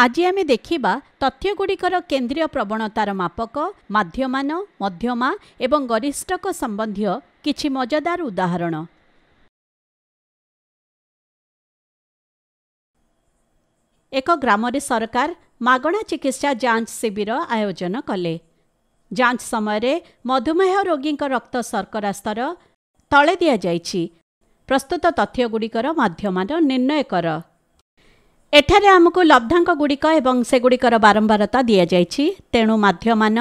ଆଜି ଆମେ ଦେଖିବା ତଥ୍ୟଗୁଡ଼ିକର କେନ୍ଦ୍ରୀୟ ପ୍ରବଣତାର ମାପକ ମାଧ୍ୟମାନ ମଧ୍ୟମା ଏବଂ ଗରିଷ୍ଠଙ୍କ ସମ୍ବନ୍ଧୀୟ କିଛି ମଜାଦାର ଉଦାହରଣ ଏକ ଗ୍ରାମରେ ସରକାର ମାଗଣା ଚିକିତ୍ସା ଯାଞ୍ଚ ଶିବିର ଆୟୋଜନ କଲେ ଯାଞ୍ଚ ସମୟରେ ମଧୁମେହ ରୋଗୀଙ୍କ ରକ୍ତ ଶର୍କରା ସ୍ତର ତଳେ ଦିଆଯାଇଛି ପ୍ରସ୍ତୁତ ତଥ୍ୟଗୁଡ଼ିକର ମାଧ୍ୟମାନ ନିର୍ଣ୍ଣୟ କର ଏଠାରେ ଆମକୁ ଲବ୍ଧାଙ୍କଗୁଡ଼ିକ ଏବଂ ସେଗୁଡ଼ିକର ବାରମ୍ବାରତା ଦିଆଯାଇଛି ତେଣୁ ମାଧ୍ୟମାନ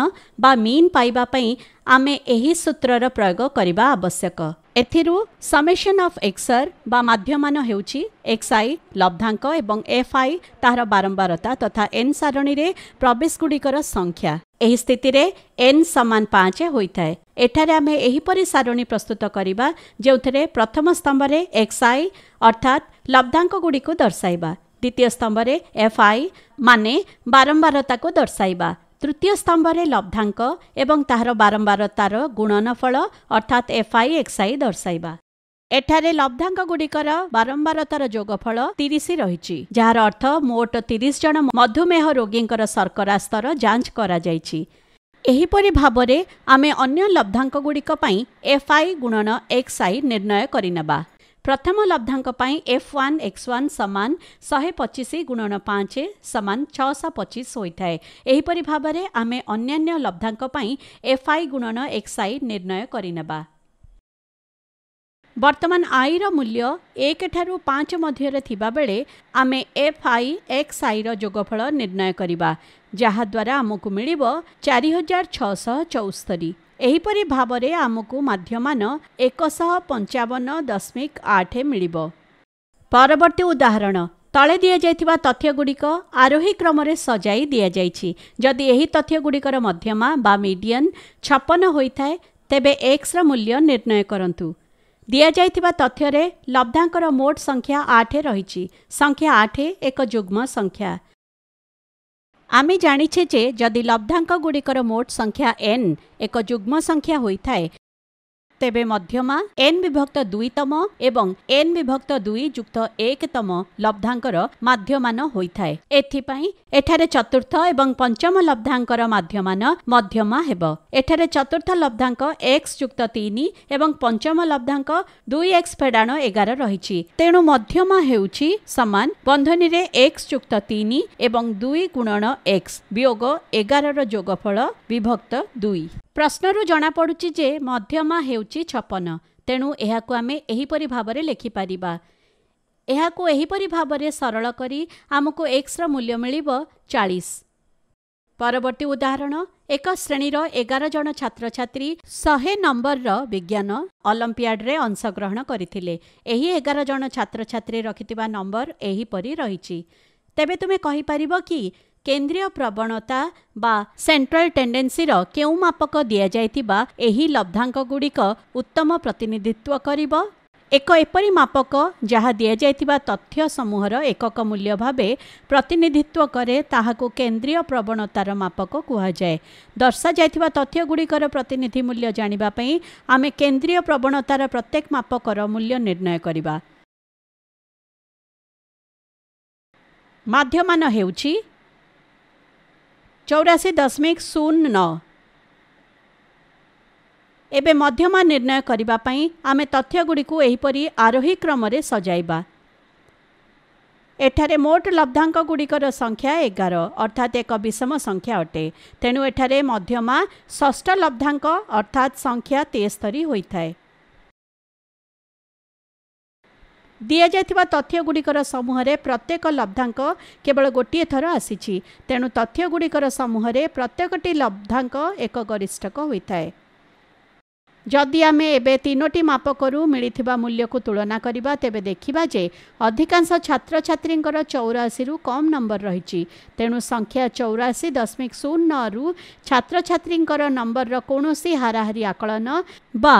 ବା ମିନ୍ ପାଇବା ପାଇଁ ଆମେ ଏହି ସୂତ୍ରର ପ୍ରୟୋଗ କରିବା ଆବଶ୍ୟକ ଏଥିରୁ ସମେସନ୍ ଅଫ୍ ଏକ୍ସର୍ ବା ମାଧ୍ୟମାନ ହେଉଛି ଏକ୍ସଆଇ ଲବ୍ଧାଙ୍କ ଏବଂ ଏଫ୍ଆଇ ତାହାର ବାରମ୍ବାରତା ତଥା ଏନ୍ ସାରଣୀରେ ପ୍ରବେଶଗୁଡ଼ିକର ସଂଖ୍ୟା ଏହି ସ୍ଥିତିରେ ଏନ୍ ସମାନ ପାଞ୍ଚ ହୋଇଥାଏ ଏଠାରେ ଆମେ ଏହିପରି ସାରଣୀ ପ୍ରସ୍ତୁତ କରିବା ଯେଉଁଥିରେ ପ୍ରଥମ ସ୍ତମ୍ଭରେ ଏକ୍ସଆଇ ଅର୍ଥାତ୍ ଲବ୍ଧାଙ୍କଗୁଡ଼ିକୁ ଦର୍ଶାଇବା ଦ୍ୱିତୀୟ ସ୍ତମ୍ଭରେ ଏଫ୍ଆଇ ମାନେ ବାରମ୍ବାରତାକୁ ଦର୍ଶାଇବା ତୃତୀୟ ସ୍ତମ୍ଭରେ ଲବ୍ଧାଙ୍କ ଏବଂ ତାହାର ବାରମ୍ବାରତାର ଗୁଣନଫଳ ଅର୍ଥାତ୍ ଏଫ୍ଆଇ ଏକ୍ସଆଇ ଦର୍ଶାଇବା ଏଠାରେ ଲବ୍ଧାଙ୍କଗୁଡ଼ିକର ବାରମ୍ବାରତାର ଯୋଗଫଳ ତିରିଶ ରହିଛି ଯାହାର ଅର୍ଥ ମୋଟ ତିରିଶ ଜଣ ମଧୁମେହ ରୋଗୀଙ୍କର ଶର୍କରା ସ୍ତର ଯାଞ୍ଚ କରାଯାଇଛି ଏହିପରି ଭାବରେ ଆମେ ଅନ୍ୟ ଲବ୍ଧାଙ୍କଗୁଡ଼ିକ ପାଇଁ ଏଫ୍ଆଇ ଗୁଣନ ଏକ୍ସଆଇ ନିର୍ଣ୍ଣୟ କରିନେବା ପ୍ରଥମ ଲବ୍ଧାଙ୍କ ପାଇଁ ଏଫ୍ ୱାନ୍ ଏକ୍ସ ୱାନ୍ ସମାନ ଶହେ ପଚିଶ ଗୁଣନ ପାଞ୍ଚ ସମାନ ଛଅଶହ ପଚିଶ ହୋଇଥାଏ ଏହିପରି ଭାବରେ ଆମେ ଅନ୍ୟାନ୍ୟ ଲବ୍ଧାଙ୍କ ପାଇଁ ଏଫ୍ଆଇ ଗୁଣନ ଏକ୍ସଆଇ ନିର୍ଣ୍ଣୟ କରିନେବା ବର୍ତ୍ତମାନ ଆଇର ମୂଲ୍ୟ ଏକଠାରୁ ପାଞ୍ଚ ମଧ୍ୟରେ ଥିବାବେଳେ ଆମେ ଏଫ୍ ଆଇ ଏକ୍ସ ଆଇର ଯୋଗଫଳ ନିର୍ଣ୍ଣୟ କରିବା ଯାହାଦ୍ୱାରା ଆମକୁ ମିଳିବ ଚାରି ହଜାର ଛଅଶହ ଚଉସ୍ତରୀ ଏହିପରି ଭାବରେ ଆମକୁ ମାଧ୍ୟମାନ ଏକଶହ ପଞ୍ଚାବନ ଦଶମିକ ଆଠ ମିଳିବ ପରବର୍ତ୍ତୀ ଉଦାହରଣ ତଳେ ଦିଆଯାଇଥିବା ତଥ୍ୟଗୁଡ଼ିକ ଆରୋହୀ କ୍ରମରେ ସଜାଇ ଦିଆଯାଇଛି ଯଦି ଏହି ତଥ୍ୟଗୁଡ଼ିକର ମଧ୍ୟମା ବା ମିଡିଆନ୍ ଛପନ ହୋଇଥାଏ ତେବେ ଏକ୍ସର ମୂଲ୍ୟ ନିର୍ଣ୍ଣୟ କରନ୍ତୁ ଦିଆଯାଇଥିବା ତଥ୍ୟରେ ଲବ୍ଧାଙ୍କର ମୋଟ ସଂଖ୍ୟା ଆଠ ରହିଛି ସଂଖ୍ୟା ଆଠ ଏକ ଯୁଗ୍ମ ସଂଖ୍ୟା ଆମେ ଜାଣିଛେ ଯେ ଯଦି ଲବ୍ଧାଙ୍କଗୁଡ଼ିକର ମୋଟ ସଂଖ୍ୟା ଏନ୍ ଏକ ଯୁଗ୍ମ ସଂଖ୍ୟା ହୋଇଥାଏ ତେବେ ମଧ୍ୟମା ଏନ୍ ବିଭକ୍ତ ଦୁଇତମ ଏବଂ ଏନ୍ ବିଭକ୍ତ ଦୁଇ ଯୁକ୍ତ ଏକତମ ଲବ୍ଧାଙ୍କର ମାଧ୍ୟମାନ ହୋଇଥାଏ ଏଥିପାଇଁ ଏଠାରେ ଚତୁର୍ଥ ଏବଂ ପଞ୍ଚମ ଲବ୍ଧାଙ୍କର ମାଧ୍ୟମାନ ମଧ୍ୟମା ହେବ ଏଠାରେ ଚତୁର୍ଥ ଲବ୍ଧାଙ୍କ ଏକ୍ସ ଯୁକ୍ତ ତିନି ଏବଂ ପଞ୍ଚମ ଲବ୍ଧାଙ୍କ ଦୁଇ ଏକ୍ସ ଫେଡ଼ାଣ ଏଗାର ରହିଛି ତେଣୁ ମଧ୍ୟମା ହେଉଛି ସମାନ ବନ୍ଧନୀରେ ଏକ୍ସ ଯୁକ୍ତ ତିନି ଏବଂ ଦୁଇ ଗୁଣନ ଏକ୍ସ ବିୟୋଗ ଏଗାରର ଯୋଗଫଳ ବିଭକ୍ତ ଦୁଇ ପ୍ରଶ୍ନରୁ ଜଣାପଡ଼ୁଛି ଯେ ମଧ୍ୟମା ହେଉଛି ଛପନ ତେଣୁ ଏହାକୁ ଆମେ ଏହିପରି ଭାବରେ ଲେଖିପାରିବା ଏହାକୁ ଏହିପରି ଭାବରେ ସରଳ କରି ଆମକୁ ଏକ୍ସର ମୂଲ୍ୟ ମିଳିବ ଚାଳିଶ ପରବର୍ତ୍ତୀ ଉଦାହରଣ ଏକ ଶ୍ରେଣୀର ଏଗାର ଜଣ ଛାତ୍ରଛାତ୍ରୀ ଶହେ ନମ୍ବରର ବିଜ୍ଞାନ ଅଲମ୍ପିଆଡ଼ରେ ଅଂଶଗ୍ରହଣ କରିଥିଲେ ଏହି ଏଗାର ଜଣ ଛାତ୍ରଛାତ୍ରୀ ରଖିଥିବା ନମ୍ବର ଏହିପରି ରହିଛି ତେବେ ତୁମେ କହିପାରିବ କି କେନ୍ଦ୍ରୀୟ ପ୍ରବଣତା ବା ସେଣ୍ଟ୍ରାଲ ଟେଣ୍ଡେନ୍ସିର କେଉଁ ମାପକ ଦିଆଯାଇଥିବା ଏହି ଲବ୍ଧାଙ୍କଗୁଡ଼ିକ ଉତ୍ତମ ପ୍ରତିନିଧିତ୍ୱ କରିବ ଏକ ଏପରି ମାପକ ଯାହା ଦିଆଯାଇଥିବା ତଥ୍ୟ ସମୂହର ଏକକ ମୂଲ୍ୟ ଭାବେ ପ୍ରତିନିଧିତ୍ୱ କରେ ତାହାକୁ କେନ୍ଦ୍ରୀୟ ପ୍ରବଣତାର ମାପକ କୁହାଯାଏ ଦର୍ଶାଯାଇଥିବା ତଥ୍ୟଗୁଡ଼ିକର ପ୍ରତିନିଧି ମୂଲ୍ୟ ଜାଣିବା ପାଇଁ ଆମେ କେନ୍ଦ୍ରୀୟ ପ୍ରବଣତାର ପ୍ରତ୍ୟେକ ମାପକର ମୂଲ୍ୟ ନିର୍ଣ୍ଣୟ କରିବା ମାଧ୍ୟମାନ ହେଉଛି ચોરાસી દશમિક શૂન્ય નવ ଏବେ ମଧ୍ୟମା ନିର୍ଣ୍ଣୟ କରିବା ପାଇଁ ଆମେ ତଥ୍ୟଗୁଡ଼ିକୁ ଏହିପରି ଆରୋହୀ କ୍ରମରେ ସଜାଇବା ଏଠାରେ ମୋଟ ଲବ୍ଧାଙ୍କଗୁଡ଼ିକର ସଂଖ୍ୟା ଏଗାର ଅର୍ଥାତ୍ ଏକ ବିଷମ ସଂଖ୍ୟା ଅଟେ ତେଣୁ ଏଠାରେ ମଧ୍ୟମା ଷଷ୍ଠ ଲବ୍ଧାଙ୍କ ଅର୍ଥାତ୍ ସଂଖ୍ୟା ତେସ୍ତରୀ ହୋଇଥାଏ ଦିଆଯାଇଥିବା ତଥ୍ୟଗୁଡ଼ିକର ସମୂହରେ ପ୍ରତ୍ୟେକ ଲବ୍ଧାଙ୍କ କେବଳ ଗୋଟିଏ ଥର ଆସିଛି ତେଣୁ ତଥ୍ୟଗୁଡ଼ିକର ସମୂହରେ ପ୍ରତ୍ୟେକଟି ଲବ୍ଧାଙ୍କ ଏକ ଗରିଷ୍ଠକ ହୋଇଥାଏ ଯଦି ଆମେ ଏବେ ତିନୋଟି ମାପକରୁ ମିଳିଥିବା ମୂଲ୍ୟକୁ ତୁଳନା କରିବା ତେବେ ଦେଖିବା ଯେ ଅଧିକାଂଶ ଛାତ୍ରଛାତ୍ରୀଙ୍କର ଚଉରାଅଶୀରୁ କମ୍ ନମ୍ବର ରହିଛି ତେଣୁ ସଂଖ୍ୟା ଚଉରାଅଶୀ ଦଶମିକ ଶୂନ ନଅରୁ ଛାତ୍ରଛାତ୍ରୀଙ୍କର ନମ୍ବରର କୌଣସି ହାରାହାରି ଆକଳନ ବା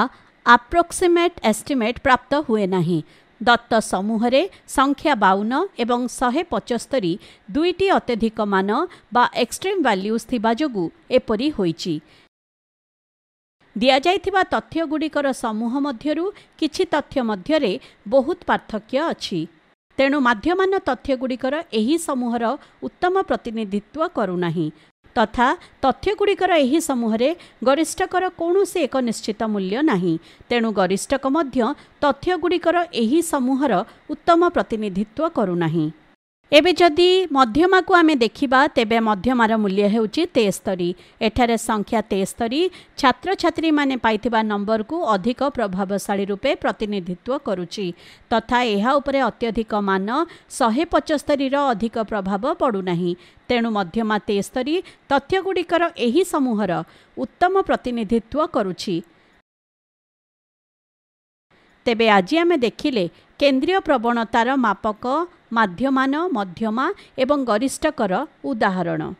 ଆପ୍ରୋକ୍ସିମେଟ୍ ଏଷ୍ଟିମେଟ୍ ପ୍ରାପ୍ତ ହୁଏ ନାହିଁ ଦତ୍ତ ସମୂହରେ ସଂଖ୍ୟା ବାଉନ ଏବଂ ଶହେ ପଞ୍ଚସ୍ତରୀ ଦୁଇଟି ଅତ୍ୟଧିକ ମାନ ବା ଏକ୍ସଟ୍ରିମ୍ ଭାଲ୍ୟୁଜ୍ ଥିବା ଯୋଗୁଁ ଏପରି ହୋଇଛି ଦିଆଯାଇଥିବା ତଥ୍ୟଗୁଡ଼ିକର ସମୂହ ମଧ୍ୟରୁ କିଛି ତଥ୍ୟ ମଧ୍ୟରେ ବହୁତ ପାର୍ଥକ୍ୟ ଅଛି ତେଣୁ ମାଧ୍ୟମାନ ତଥ୍ୟଗୁଡ଼ିକର ଏହି ସମୂହର ଉତ୍ତମ ପ୍ରତିନିଧିତ୍ୱ କରୁନାହିଁ ତଥା ତଥ୍ୟଗୁଡ଼ିକର ଏହି ସମୂହରେ ଗରିଷ୍ଠକର କୌଣସି ଏକ ନିଶ୍ଚିତ ମୂଲ୍ୟ ନାହିଁ ତେଣୁ ଗରିଷ୍ଠକ ମଧ୍ୟ ତଥ୍ୟଗୁଡ଼ିକର ଏହି ସମୂହର ଉତ୍ତମ ପ୍ରତିନିଧିତ୍ୱ କରୁନାହିଁ ଏବେ ଯଦି ମଧ୍ୟମାକୁ ଆମେ ଦେଖିବା ତେବେ ମଧ୍ୟମାର ମୂଲ୍ୟ ହେଉଛି ତେସ୍ତରୀ ଏଠାରେ ସଂଖ୍ୟା ତେସ୍ତରୀ ଛାତ୍ରଛାତ୍ରୀମାନେ ପାଇଥିବା ନମ୍ବରକୁ ଅଧିକ ପ୍ରଭାବଶାଳୀ ରୂପେ ପ୍ରତିନିଧିତ୍ୱ କରୁଛି ତଥା ଏହା ଉପରେ ଅତ୍ୟଧିକ ମାନ ଶହେ ପଚସ୍ତରୀର ଅଧିକ ପ୍ରଭାବ ପଡ଼ୁନାହିଁ ତେଣୁ ମଧ୍ୟମା ତେସ୍ତରୀ ତଥ୍ୟଗୁଡ଼ିକର ଏହି ସମୂହର ଉତ୍ତମ ପ୍ରତିନିଧିତ୍ୱ କରୁଛି ତେବେ ଆଜି ଆମେ ଦେଖିଲେ କେନ୍ଦ୍ରୀୟ ପ୍ରବଣତାର ମାପକ ମାଧ୍ୟମାନ ମଧ୍ୟମା ଏବଂ ଗରିଷ୍ଠକର ଉଦାହରଣ